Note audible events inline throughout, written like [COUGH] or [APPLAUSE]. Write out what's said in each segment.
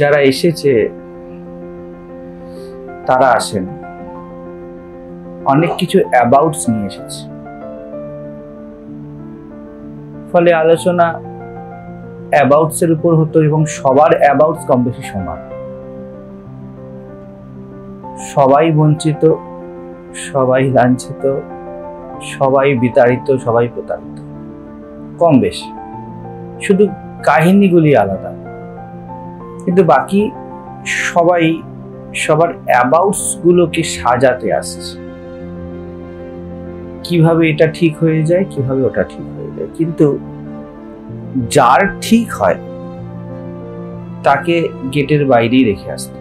যারা এসেছে তারা আসেন অনেক কিছু অ্যাবাউটস নিয়ে এসেছে ফলে আলোচনা অ্যাবাউটস এর উপর হতো এবং সবার অ্যাবাউটস কম বেশি সমান সবাই বঞ্চিত সবাই লাঞ্ছিত সবাই বিতাড়িত সবাই প্রতারিত কম বেশি শুধু কাহিনীগুলি আলাদা কিন্তু বাকি সবাই সবার গুলোকে সাজাতে আসছে কিভাবে এটা ঠিক হয়ে যায় কিভাবে ওটা ঠিক হয়ে যায় কিন্তু যার ঠিক হয় তাকে গেটের বাইরেই রেখে আসতে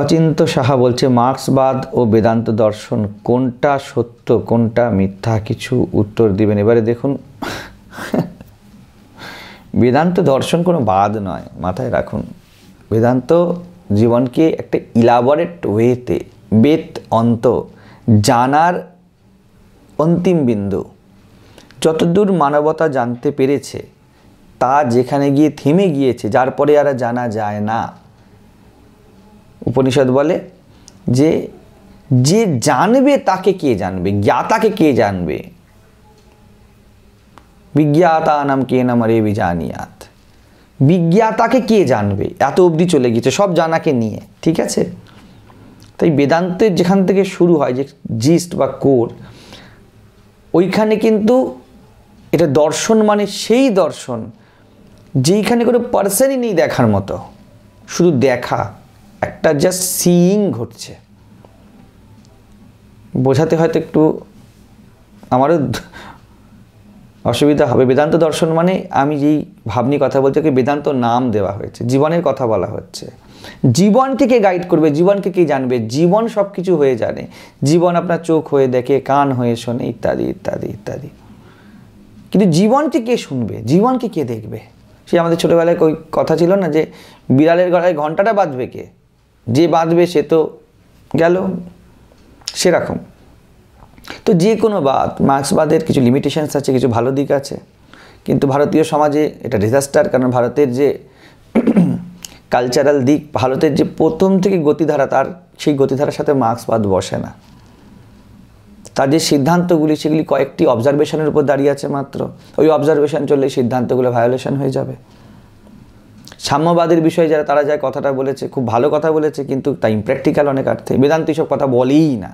অচিন্ত সাহা বলছে মার্ক্সবাদ ও বেদান্ত দর্শন কোনটা সত্য কোনটা মিথ্যা কিছু উত্তর দিবেন এবারে দেখুন বেদান্ত দর্শন কোনো বাদ নয় মাথায় রাখুন বেদান্ত জীবনকে একটা ইলাবরেট ওয়েতে বেত অন্ত জানার অন্তিম বিন্দু যতদূর মানবতা জানতে পেরেছে তা যেখানে গিয়ে থেমে গিয়েছে যার পরে আর জানা যায় না উপনিষদ বলে যে যে জানবে তাকে কে জানবে জ্ঞাতাকে কে জানবে বিজ্ঞাতা নাম কে নাম রে বিজানিয়াত বিজ্ঞাতাকে কে জানবে এত অবধি চলে গিয়েছে সব জানাকে নিয়ে ঠিক আছে তাই বেদান্তের যেখান থেকে শুরু হয় যে জিস্ট বা কোর ওইখানে কিন্তু এটা দর্শন মানে সেই দর্শন যেইখানে কোনো পার্সনই নেই দেখার মতো শুধু দেখা একটা জাস্ট সিইং ঘটছে বোঝাতে হয়তো একটু আমারও অসুবিধা হবে বেদান্ত দর্শন মানে আমি যেই ভাবনি কথা বলছি ওকে বেদান্ত নাম দেওয়া হয়েছে জীবনের কথা বলা হচ্ছে জীবনকে কে গাইড করবে জীবনকে কে জানবে জীবন সব কিছু হয়ে জানে জীবন আপনার চোখ হয়ে দেখে কান হয়ে শোনে ইত্যাদি ইত্যাদি ইত্যাদি কিন্তু জীবনকে কে শুনবে জীবনকে কে দেখবে সে আমাদের ছোটোবেলায় কথা ছিল না যে বিড়ালের গলায় ঘন্টাটা বাজবে কে যে বাঁধবে সে তো গেল সেরকম তো যে কোনো বাদ মার্ক্সবাদের কিছু লিমিটেশানস আছে কিছু ভালো দিক আছে কিন্তু ভারতীয় সমাজে এটা ডিজাস্টার কারণ ভারতের যে কালচারাল [CLEARS THROAT] দিক ভারতের যে প্রথম থেকে গতিধারা তার সেই গতিধারার সাথে মার্ক্সবাদ বসে না তার যে সিদ্ধান্তগুলি সেগুলি কয়েকটি অবজারভেশনের উপর দাঁড়িয়ে আছে মাত্র ওই অবজারভেশন চললে সিদ্ধান্তগুলো ভায়োলেশন হয়ে যাবে সাম্যবাদের বিষয়ে যারা তারা যায় কথাটা বলেছে খুব ভালো কথা বলেছে কিন্তু তা ইম্প্র্যাকটিক্যাল অনেক অর্থে বেদান্ত এইসব কথা বলেই না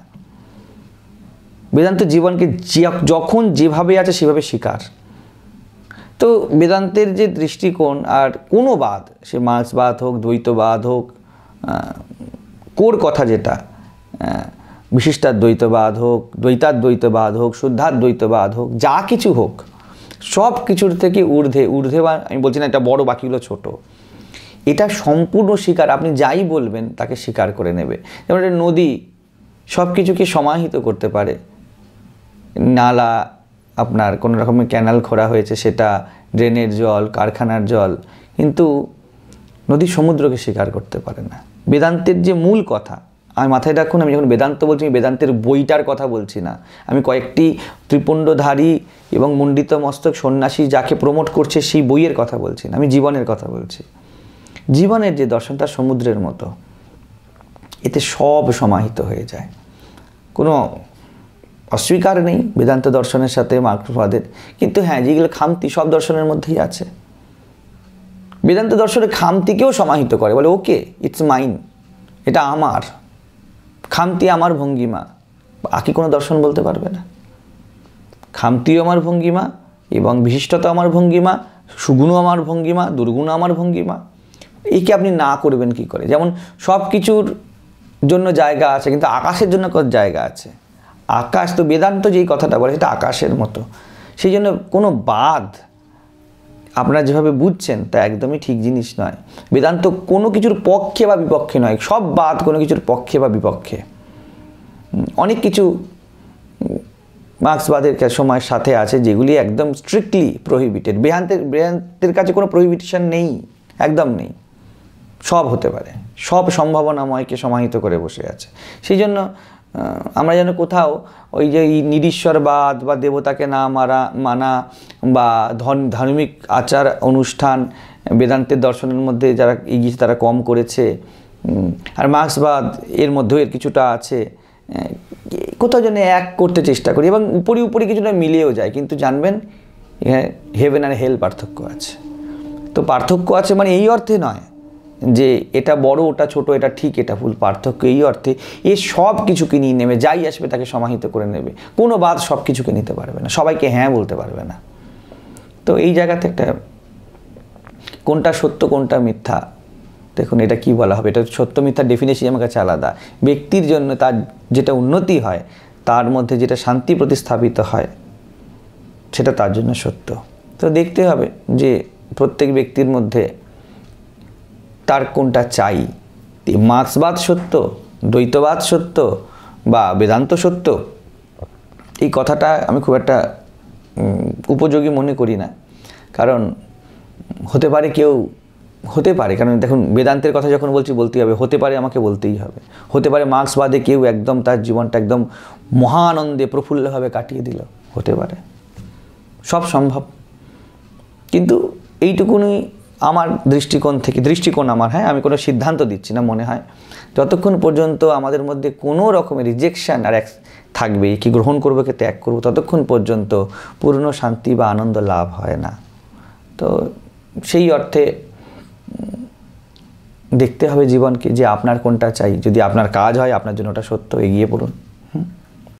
বেদান্ত জীবনকে যখন যেভাবে আছে সেভাবে শিকার তো বেদান্তের যে দৃষ্টিকোণ আর কোনো বাদ সে মার্ক্সবাদ হোক দ্বৈতবাদ হোক কোর কথা যেটা বিশিষ্টার দ্বৈতবাদ হোক দ্বৈতার দ্বৈতবাদ হোক শুদ্ধার দ্বৈতবাদ হোক যা কিছু হোক সব কিছুর থেকে ঊর্ধ্বে ঊর্ধ্বে বা আমি বলছি না এটা বড় বাকিগুলো ছোটো এটা সম্পূর্ণ শিকার আপনি যাই বলবেন তাকে স্বীকার করে নেবে যেমন একটা নদী সব কিছুকে সমাহিত করতে পারে নালা আপনার কোনো রকমের ক্যানাল খোঁড়া হয়েছে সেটা ড্রেনের জল কারখানার জল কিন্তু নদী সমুদ্রকে স্বীকার করতে পারে না বেদান্তের যে মূল কথা আমি মাথায় রাখুন আমি যখন বেদান্ত বলছি আমি বেদান্তের বইটার কথা বলছি না আমি কয়েকটি ত্রিপুণ্ডধারী এবং মুন্ডিত মস্তক সন্ন্যাসী যাকে প্রমোট করছে সেই বইয়ের কথা বলছি না আমি জীবনের কথা বলছি জীবনের যে দর্শনটা সমুদ্রের মতো এতে সব সমাহিত হয়ে যায় কোনো অস্বীকার নেই বেদান্ত দর্শনের সাথে মার্কসবাদের কিন্তু হ্যাঁ যেগুলো খামতি সব দর্শনের মধ্যেই আছে বেদান্ত দর্শনের খামতিকেও সমাহিত করে বলে ওকে ইটস মাইন এটা আমার খামতি আমার ভঙ্গিমা বাকি কোনো দর্শন বলতে পারবে না খামতিও আমার ভঙ্গিমা এবং বিশিষ্টতা আমার ভঙ্গিমা সুগুণও আমার ভঙ্গিমা দুর্গুণ আমার ভঙ্গিমা একে আপনি না করবেন কি করে যেমন সব কিছুর জন্য জায়গা আছে কিন্তু আকাশের জন্য কত জায়গা আছে আকাশ তো বেদান্ত যেই কথাটা বলে সেটা আকাশের মতো সেই জন্য কোনো বাদ আপনারা যেভাবে বুঝছেন তা একদমই ঠিক জিনিস নয় বেদান্ত কোনো কিছুর পক্ষে বা বিপক্ষে নয় সব বাদ কোনো কিছুর পক্ষে বা বিপক্ষে অনেক কিছু মার্ক্সবাদের সময়ের সাথে আছে যেগুলি একদম স্ট্রিক্টলি প্রহিবিটেড বেহান্তের বেহান্তের কাছে কোনো প্রহিবিটেশন নেই একদম নেই সব হতে পারে সব সম্ভাবনাময়কে সমাহিত করে বসে আছে সেই জন্য আমরা যেন কোথাও ওই যে নিরীশ্বরবাদ বা দেবতাকে না মারা মানা বা ধন ধার্মিক আচার অনুষ্ঠান বেদান্তের দর্শনের মধ্যে যারা এগিয়েছে তারা কম করেছে আর মার্ক্সবাদ এর মধ্যেও এর কিছুটা আছে কোথাও যেন এক করতে চেষ্টা করি এবং উপরে উপরে কিছুটা মিলিয়েও যায় কিন্তু জানবেন হেভেন আর হেল পার্থক্য আছে তো পার্থক্য আছে মানে এই অর্থে নয় যে এটা বড় ওটা ছোট এটা ঠিক এটা ভুল পার্থক্য এই অর্থে এ সব কিছুকে নিয়ে নেবে যাই আসবে তাকে সমাহিত করে নেবে কোনো বাদ সব কিছুকে নিতে পারবে না সবাইকে হ্যাঁ বলতে পারবে না তো এই জায়গাতে একটা কোনটা সত্য কোনটা মিথ্যা দেখুন এটা কি বলা হবে এটা সত্য মিথ্যা ডেফিনেশন আমার কাছে আলাদা ব্যক্তির জন্য তার যেটা উন্নতি হয় তার মধ্যে যেটা শান্তি প্রতিস্থাপিত হয় সেটা তার জন্য সত্য তো দেখতে হবে যে প্রত্যেক ব্যক্তির মধ্যে তার কোনটা চাই মার্ক্সবাদ সত্য দ্বৈতবাদ সত্য বা বেদান্ত সত্য এই কথাটা আমি খুব একটা উপযোগী মনে করি না কারণ হতে পারে কেউ হতে পারে কারণ দেখুন বেদান্তের কথা যখন বলছি বলতেই হবে হতে পারে আমাকে বলতেই হবে হতে পারে মার্ক্সবাদে কেউ একদম তার জীবনটা একদম মহানন্দে প্রফুল্লভাবে কাটিয়ে দিল হতে পারে সব সম্ভব কিন্তু এইটুকুনি আমার দৃষ্টিকোণ থেকে দৃষ্টিকোণ আমার হ্যাঁ আমি কোনো সিদ্ধান্ত দিচ্ছি না মনে হয় যতক্ষণ পর্যন্ত আমাদের মধ্যে কোনো রকমের রিজেকশান আর এক থাকবে কি গ্রহণ করবো কি ত্যাগ করবো ততক্ষণ পর্যন্ত পূর্ণ শান্তি বা আনন্দ লাভ হয় না তো সেই অর্থে দেখতে হবে জীবনকে যে আপনার কোনটা চাই যদি আপনার কাজ হয় আপনার জন্য ওটা সত্য এগিয়ে পড়ুন